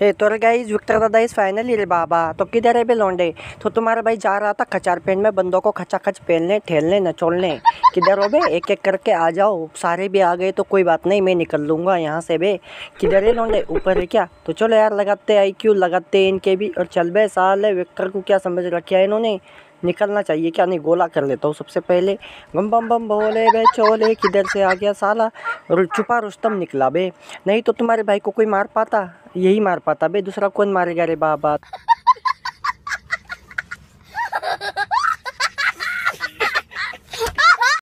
हे तो guys Victor दादा is finally रे बाबा तो किधर है बे लौंडे तो तुम्हारा भाई जा रहा था खचार पेन में बंदों को खचा खच पहनने ठेलने नचोलने किधर हो बे एक एक करके आ जाओ सारे भी आ गए तो कोई बात नहीं मैं निकल लूँगा यहाँ से बे किधर है लौंडे ऊपर है क्या तो चलो यार लगाते आई क्यू लगाते इनके भी और चल बे साल है वेक्टर को क्या समझ रखा है इन्होंने निकलना चाहिए क्या नहीं गोला कर लेता हूँ सबसे पहले बम बम बम भोले बे चोले किधर से आ गया साला और छुपा रुस्तम निकला बे नहीं तो तुम्हारे भाई को कोई मार पाता यही मार पाता बे दूसरा कौन मारेगा रे बाबा